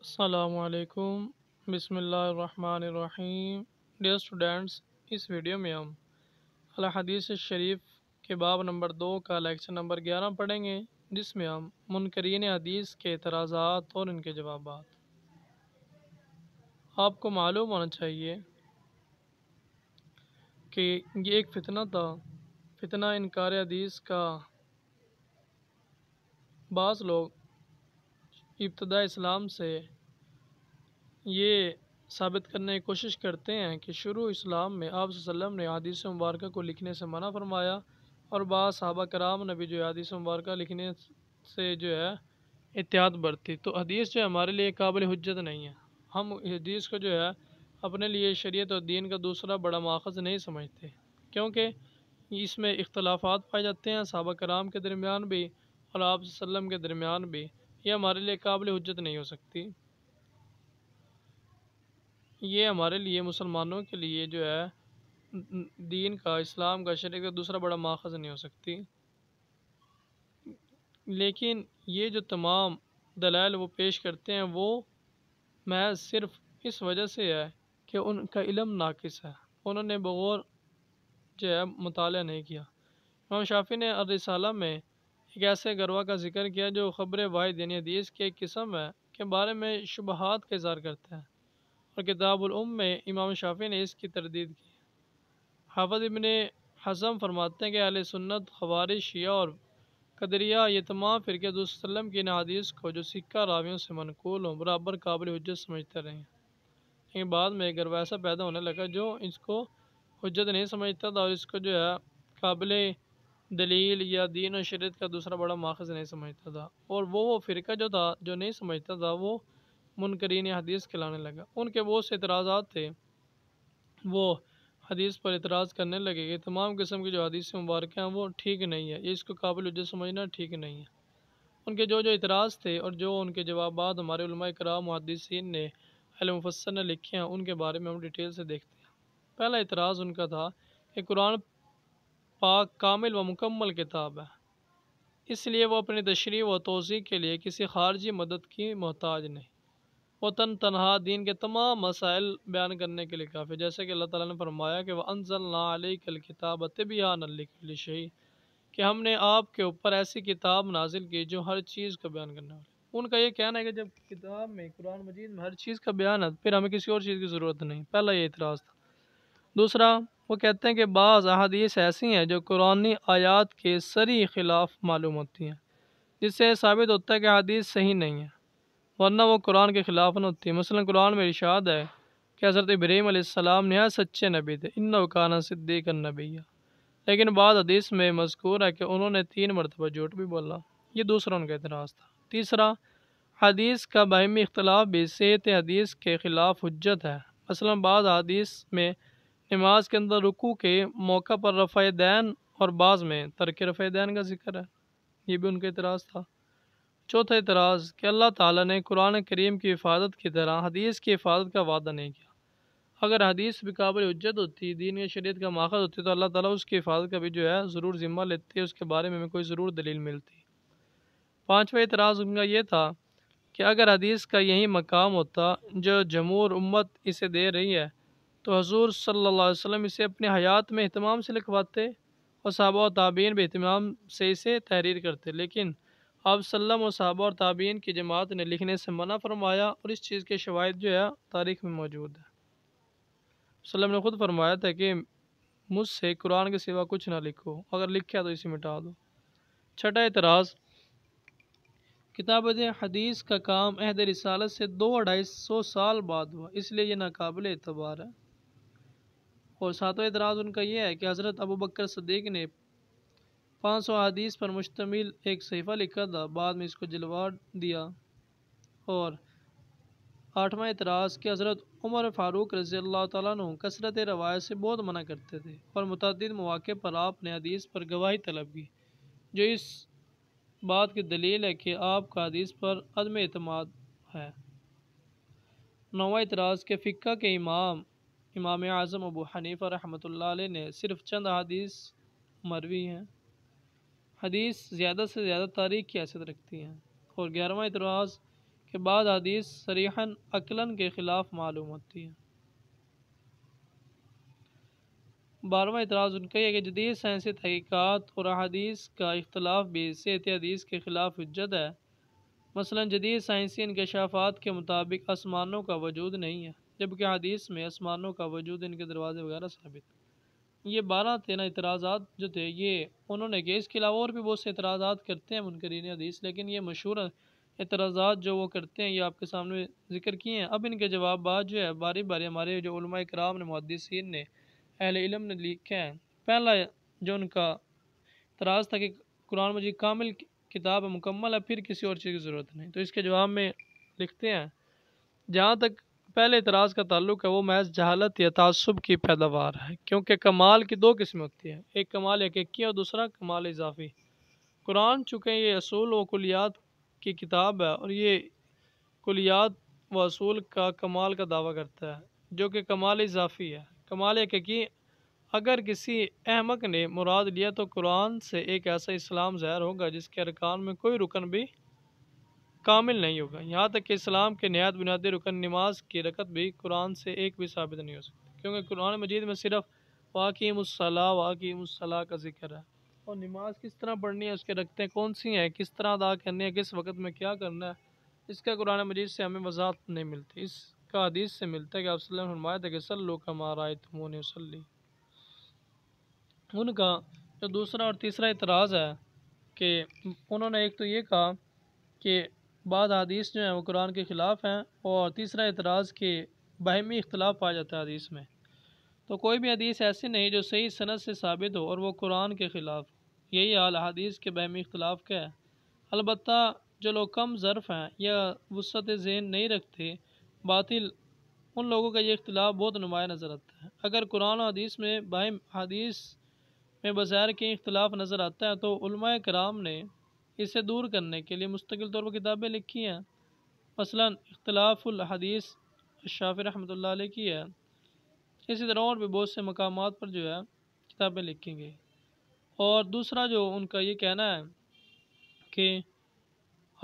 अल्लाम बसमीम dear students इस वीडियो में हम हदीस शरीफ के बाब नंबर दो का लेक्चर नंबर ग्यारह पढ़ेंगे जिसमें हम मुनकरीन हदीस के तराजात और इनके जवाब आपको मालूम होना चाहिए कि ये एक फितना था फितना इनकार हदीस का बाज़ लोग इब्तदा इस्लाम से ये साबित करने की कोशिश करते हैं कि शुरू इस्लाम में आप वसल्लम ने हदीस मुबारक को लिखने से मना फरमाया और बाद सहाबा कराम ने भी जो हदीस मुबारक लिखने से जो है एहतियात बरती तो हदीस जो है हमारे लिए काबिल हजत नहीं है हम हदीस को जो है अपने लिए शरीयत और दीन का दूसरा बड़ा माखज नहीं समझते क्योंकि इसमें इख्तलाफात पाए जाते हैं सहाबा कराम के दरमियान भी और आप वसल्लम के दरमियान भी ये हमारे लिए काबिल हजत नहीं हो सकती ये हमारे लिए मुसलमानों के लिए जो है दीन का इस्लाम का शरीक का दूसरा बड़ा माखज नहीं हो सकती लेकिन ये जो तमाम दलाल वो पेश करते हैं वो महज सिर्फ इस वजह से है कि उनका इलम नाकस है उन्होंने बगौर जो है मुताल नहीं किया इमाम शाफी ने अरसाला में एक ऐसे गरबा का जिक्र किया जो ख़बर वाहिद यानी हदीस के एक किस्म है के बारे में शुबहत का इजहार करता है और किताबुलम में इमाम शाफी ने इसकी तरदीद की हाफज इबन हसम फरमाते हैं कि अल सुन्नत खबारिश शिया और कदरिया ये तमाम फ़िरके दोसम की इन हदीस को जो सिक्का रावियों से मनकूल हों बराबर काबिल हजत समझते रहे लेकिन बाद में गर्व ऐसा पैदा होने लगा जो इसको हजत नहीं समझता था और इसको जो है काबिल दलील या दीन और शरीत का दूसरा बड़ा माखज नहीं समझता था और वो वो फ़िरका जो था जो नहीं समझता था वो मुनकरीन हदीस खिलाने लगा उनके बहुत से इतराज़ा थे वो हदीस पर इतराज़ करने लगे कि तमाम किस्म की जो हदीस मुबारक हैं वो ठीक नहीं है ये इसको काबिल उजत समझना ठीक नहीं है उनके जो जो इतराज़ थे और जो उनके जवाब हमारे कराम मुहदसिन ने अलमफसन ने लिखे हैं उनके बारे में हम डिटेल से देखते हैं पहला इतराज़ उनका था कि कुरान पाक कामिल व मुकम्मल किताब है इसलिए वह अपनी तशरी व तोसी के लिए किसी खारजी मदद की मोहताज नहीं वो तन तनहा दीन के तमाम मसाइल बयान करने के लिए काफ़ी जैसे कि अल्लाह ताला ने फरमाया कि वह अनजल कल किताब तबियान शही कि हमने आपके ऊपर ऐसी किताब नाजिल की जो हर चीज़ का बयान करने वाली उनका यह कहना है कि जब किताब में कुरान मजीद में हर चीज़ का बयान है तो फिर हमें किसी और चीज़ की ज़रूरत नहीं पहला ये इतराज़ था दूसरा वो कहते हैं कि बाज़ अहादीस ऐसी हैं जो कुरानी आयात के सरी ख़िलाफ़ मालूम होती हैं जिससे साबित होता है कि हदीस सही नहीं है वरना वो कुरान के ख़िलाफ़ न होती मसलन कुरान में इशाद है कि हज़रत इब्राहीम ने सच्चे नबी थे इन वकाना सिद्दीक नबैया लेकिन बाद हदीस में मजकूर है कि उन्होंने तीन मरतबा झूठ भी बोला ये दूसरा उनका इतराज़ था तीसरा हदीस का बहमी इख्तलाफ भी सेहत हदीस के ख़िलाफ़ हजत है मसलन बाद हदीस में नमाज के अंदर रुकू के मौका पर रफा दैन और बाज़ में तरक रफ़ दैन का जिक्र है ये भी उनका इतराज़ था चौथा इतराज़ कि अल्लाह ताला ने कुरान करीम की हिफाजत की तरह हदीस की हिफाजत का वादा नहीं किया अगर हदीस काबिल उज्जत होती दीन या शरीत का माखज होती तो अल्लाह ताला उसकी हिफाजत का भी जो है ज़रूर ज़िम्मा लेते उसके बारे में कोई ज़रूर दलील मिलती पाँचवा इतराज़ उनका ये था कि अगर हदीस का यही मकाम होता जो जमूर उम्मत इसे दे रही है तो हजूर सल्ला वसम इसे अपने हयात में अहतमाम से लिखवाते और साहबा और ताबीन बेहतमाम से इसे तहरीर करते लेकिन अब सल्लम और साहबा और ताबीन की जमात ने लिखने से मना फरमाया और इस चीज़ के शवाद जो है तारीख में मौजूद है वसलम ने ख़ुद फरमाया था कि मुझसे कुरान के सिवा कुछ ना लिखो अगर लिखा तो इसे मिटा दो छठा एतराज़ किताब हदीस का काम अहद रसालत से दो अढ़ाई सौ साल बाद हुआ इसलिए यह नाकबिल एतबार है और सातवें इतराज़ उनका यह है कि हज़रत अबू बकर सदीक ने पाँच सौ हदीस पर मुश्तमिल एक सहीफ़ा लिखा था बाद में इसको जलवा दिया और आठवां इतराज़ कि हज़रत उमर फ़ारूक रज़ी अल्लाह तु कसरत रवायत से बहुत मना करते थे और मतद मौक़े पर आपने हदीस पर गवाही तलब की जो इस बात की दलील है कि आपका हदीस पर अदम अतमाद है नवा इतराज़ के फिका के इमाम इमाम आज़म अबू हनीफ़ रहमत अलैह ने सिर्फ चंद हदीस मरवी हैं हदीस ज़्यादा से ज़्यादा तारीख की हैसियत रखती हैं और ग्यारहवा इतराज़ के बाद हदीस सरीहन अकलन के ख़िलाफ़ मालूम होती है बारहवा इतराज़ उनका यह कि जदीद साइंसी तहकीक़ात और अदीस का इख्तलाफ भी सेहत हदीस के ख़िलाफ़ हजत है मसला जदीद साइंसी इनकशाफात के मुताबिक आसमानों का वजूद नहीं है जबकि हदीस में आसमानों का वजूद इनके दरवाज़े वगैरह साबित ये बारह तेरह इतराज़ात जो थे ये उन्होंने कि इसके अलावा और भी बहुत से इतराज़ा करते हैं मुनकरीन हदीस लेकिन ये मशहूर इतराज़ा जो वो करते हैं ये आपके सामने जिक्र किए हैं अब इनके जवाब जो है बारी बारी हमारे जो कराम ने मुहदसिन ने अहल इलम ने लिखे हैं पहला जो उनका इतराज़ था कि कुरान मजीद कामिल किताब मुकम्मल है फिर किसी और चीज़ की ज़रूरत नहीं तो इसके जवाब में लिखते हैं जहाँ तक पहले इतराज़ का ताल्लुक है वो महज जहालत या तसब की पैदावार है क्योंकि कमाल की दो किस्में होती हैं एक कमाल हकीकी और दूसरा कमाल इजाफी कुरान चूँकि ये असूल व कुलियात की किताब है और ये कुलियात व असूल का कमाल का दावा करता है जो कि कमाल इजाफी है कमाल हकीकी अगर किसी अहमक ने मुराद लिया तो कुरान से एक ऐसा इस्लाम ज़ाहिर होगा जिसके अरकान में कोई रुकन भी कामिल नहीं होगा यहाँ तक कि इस्लाम के नहायत बुनियादी रुकन नमाज की रकत भी कुरान से एक भी साबित नहीं हो सकती क्योंकि कुरान मजीद में सिर्फ वाकीमसला वाकीमसला का जिक्र है और नमाज किस तरह पढ़नी है उसके रखते हैं कौन सी हैं किस तरह अदा करनी है किस वक्त में क्या करना है इसका कुरान मजीद से हमें वजात नहीं मिलती इसका हदीस से मिलता है कि आप फरमाया था कि सल्लो का मारा तुमों वसली उनका जो दूसरा और तीसरा इतराज़ है कि उन्होंने एक तो ये कहा कि बाद हदीस जो है वो कुरान के ख़िलाफ़ हैं और तीसरा इतराज़ के बहमी इख्तलाफ पाया जाता है हदीस में तो कोई भी हदीस ऐसी नहीं जो सही सनत से साबित हो और वो कुरान के ख़िलाफ़ यही हाल हदीस के बहमी इख्तलाफ का है अलबत् जो लोग कम ज़र्फ़ हैं या वसत जहन नहीं रखते बातिल उन लोगों का ये इख्तलाफ बहुत नुमाया नज़र आता है अगर कुरान और हदीस में बहम हदीस में बाज़ार के इख्तलाफ नज़र आता है तो कराम ने इसे दूर करने के लिए मुस्तकिल तौर पर किताबें लिखी हैं मसला अख्तलाफ़ुलहदीस शाफ़ी रहमत की है इसी तरह और भी बहुत से मकाम पर जो है किताबें लिखेंगे और दूसरा जो उनका ये कहना है कि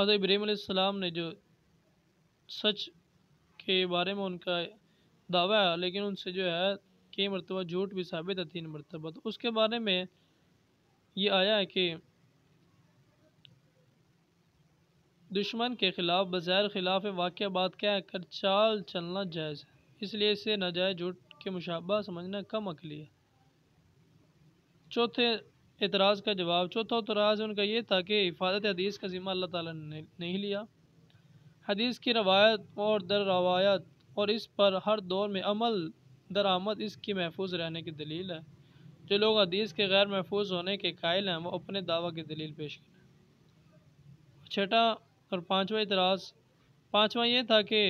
हज़रत इब्राहिम ने जो सच के बारे में उनका दावा है लेकिन उनसे जो है कई मरतबा झूठ भी साबित है तीन मरतबा तो उसके बारे में ये आया है कि दुश्मन के खिलाफ बज़ैर खिलाफ वाक़ बात कह कर चाल चलना जायज़ है इसलिए इसे नाजायज़ झूठ के मुशाबा समझना कम अकली है चौथे एतराज़ का जवाब चौथा उतराज उनका यह था कि हिफाजत हदीस का ज़िम्मा अल्लाह ताला ने नहीं लिया हदीस की रवायत और दर रवायत और इस पर हर दौर में अमल दरामद इसकी महफूज रहने की दलील है जो लोग हदीस के गैर महफूज होने के कायल हैं वो अपने दावा की दलील पेश करें छठा और पाँचवा इतराज़ पाँचवा ये था कि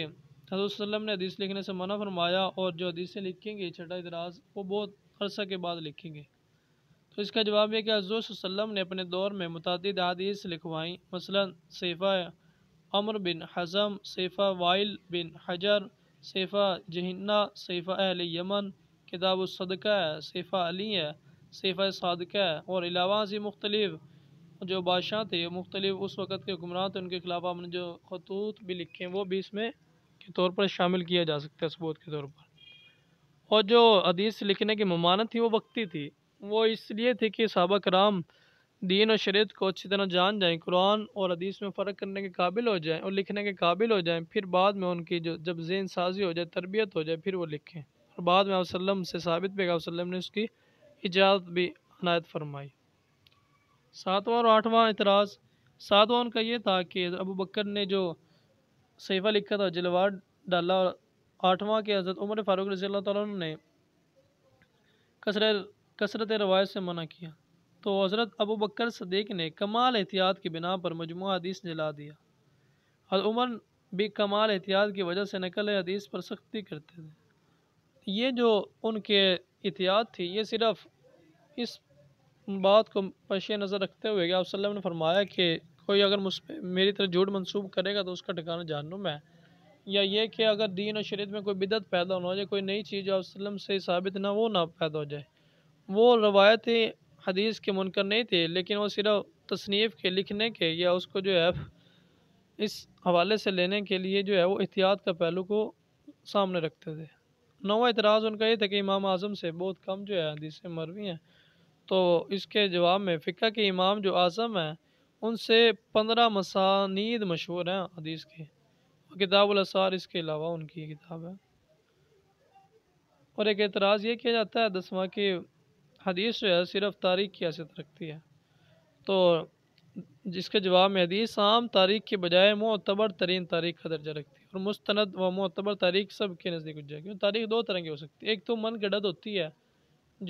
हजरत वसम ने हदीस लिखने से मना फरमाया और जो हदीसें लिखेंगे छठा इतराज़ वो बहुत अरसा के बाद लिखेंगे तो इसका जवाब यह कि हजरत ने अपने दौर में मुतद हदीस लिखवाई मसला सेफ़ा अमर बिन हज़म सेफ़ा वाइल बिन हजर सेफ़ा जहन्ना सेफ़ा अहल यमन किताब सदका है सेफ़ा अली है सेफ़ा सदका है और अलावा से मुख्तलिफ़ जो बादशाह थे मुख्तलिफ उस वक़्त के हुक्मरान थे उनके ख़िलाफ़ आपने जो खतूत भी लिखे हैं वो भी इसमें के तौर पर शामिल किया जा सकता है सबूत के तौर पर और जो हदीस लिखने की ममानत थी वो वक्ती थी वो इसलिए थी कि सहाबा कराम दीन और शरीत को अच्छी तरह जान जाएं कुरान और हदीस में फ़र्क करने के काबिल हो जाएं और लिखने के काबिल हो जाएं फिर बाद में उनकी जो जब जेन साजी हो जाए तरबियत हो जाए फिर वो लिखें और बाद में आप से साबित बेगा वसम ने उसकी इजाज़त भी अनायत फरमाई सातवां और आठवां इतराज़ सातवां उनका यह था कि अबू बकर ने जो सैफा लिखा था जलवार डाला और आठवां के हज़रत उमर फ़ारूक रजी अल्लाह तु ने कसर कसरत रवायत से मना किया तो हज़रत अबू बकर सदीक ने कमाल एहतियात की बिना पर मजमू हदीस जला दिया और उमर भी कमाल एहतियात की वजह से नकल हदीस पर सख्ती करते थे ये जो उनके एहतियात थी ये सिर्फ़ इस बात को पेश नज़र रखते हुए आप सल्लम ने फरमाया कि कोई अगर मुझ मेरी तरह झूठ मनसूब करेगा तो उसका ठिकाना जान लूँ मैं या ये कि अगर दीन और शरीत में कोई बिदत पैदा ना हो जाए कोई नई चीज़ आप सल्लम से साबित ना वो ना पैदा हो जाए वो रवायतें हदीस के मुनकर नहीं थे लेकिन वो सिर्फ तसनीफ़ के लिखने के या उसको जो है इस हवाले से लेने के लिए जो है वो एहतियात का पहलू को सामने रखते थे नवा एतराज़ उनका ये था कि इमाम आज़म से बहुत कम जो है हदीसें मरवी हैं तो इसके जवाब में फ़िका के इमाम जो आज़म हैं उनसे पंद्रह मसानीद मशहूर हैं हदीस के किताबुलसार इसके अलावा उनकी किताब है और एक एतराज़ ये किया जाता है दसवा कि हदीस जो है सिर्फ तारीख की हैसियत रखती है तो जिसके जवाब में हदीस आम तारीख के बजाय मोतबर तरीन तारीख का दर्जा रखती है और मुस्तंद व मोतबर तारीख सब के नज़दीक उठ जाएगी तारीख दो तरह की हो सकती है एक तो मन गढ़त होती है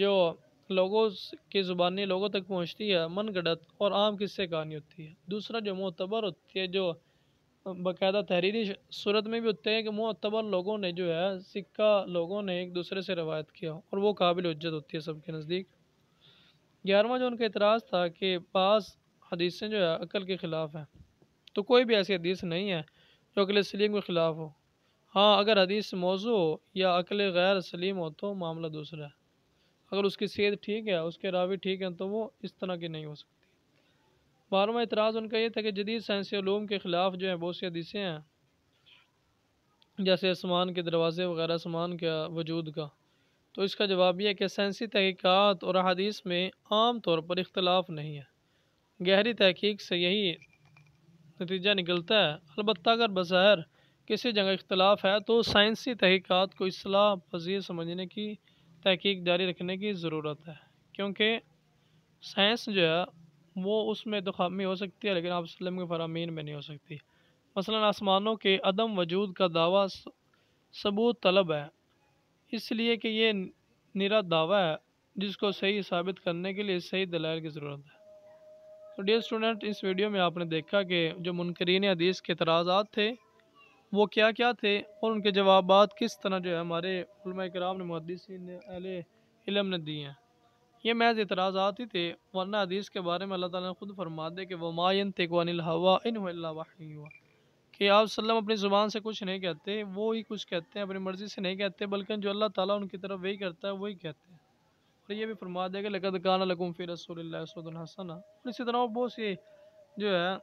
जो लोगों की ज़ुबानी लोगों तक पहुँचती है मन गढ़ंत और आम किस्से कहानी होती है दूसरा जो मोतबर होती है जो बाकायदा तहरीरी सूरत में भी होते हैं कि मोतबर लोगों ने जो है सिक्का लोगों ने एक दूसरे से रवायत किया और वो काबिल उज्जत होती है सबके नज़दीक ग्यारहवा जो उनका इतराज़ था कि पास हदीसें जो है अकल के ख़िलाफ़ हैं तो कोई भी ऐसी हदीस नहीं है जो अकल सलीम के ख़िलाफ़ हो हाँ अगर हदीस मौजू हो या अकल गैर सलीम हो तो मामला दूसरा है अगर उसकी सेहत ठीक है उसके रावी ठीक हैं तो वो इस तरह की नहीं हो सकती बारहवा इतराज़ उनका ये था कि जदीद साइंस लूम के ख़िलाफ़ जो है बहुत सी हदीसें हैं जैसे आसमान के दरवाज़े वगैरह आसमान के वजूद का तो इसका जवाब यह है कि साइंसी तहकीक़ात और अदीस में आम तौर पर इख्तलाफ नहीं है गहरी तहकीक से यही नतीजा निकलता है अलबत् अगर बज़ाहिर किसी जगह इख्तलाफ है तो साइंसी तहकीक़ात को असलाह पजीर समझने की तहकीक जारी रखने की ज़रूरत है क्योंकि साइंस जो है वो उसमें तो खामी हो सकती है लेकिन आप के फरामीन में नहीं हो सकती मसला आसमानों के अदम वजूद का दावा सबूत तलब है इसलिए कि ये निरा दावा है जिसको सही साबित करने के लिए सही दलाल की ज़रूरत है तो डियर स्टूडेंट इस वीडियो में आपने देखा कि जो मुनकरीन हदीस के तराज़ात थे वो क्या क्या थे और उनके जवाब किस तरह जो है हमारे कराम ने मुहदसिन ने इलम ने दिए हैं ये महज इतराज़ात ही थे वरना हदीस के बारे में अल्लाह ताला ने खुद फरमा दे कि वमायन तकवानिल हवा इन हुआ कि आप सल्लम अपनी ज़ुबान से कुछ नहीं कहते वो ही कुछ कहते हैं अपनी मर्ज़ी से नहीं कहते बल्कि जो अल्लाह ताला उनकी तरफ वही करता है वही कहते हैं और ये भी फरमा दे कि लकद गान लकुम फ़िर रसूल हसन और इसी तरह वो बहुत सी जो है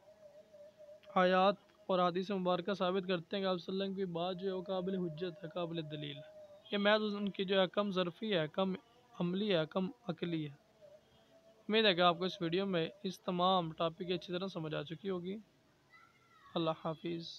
हयात और हदीस मुबारक साबित करते हैं कि आपलम की बात जो है वो काबिल हजत है काबिल दलील है ये तो उनकी जो है कम ज़रफ़ी है कम अमली है कम अकली है उम्मीद है कि आपको इस वीडियो में इस तमाम टॉपिक की अच्छी तरह समझ आ चुकी होगी अल्लाह हाफिज़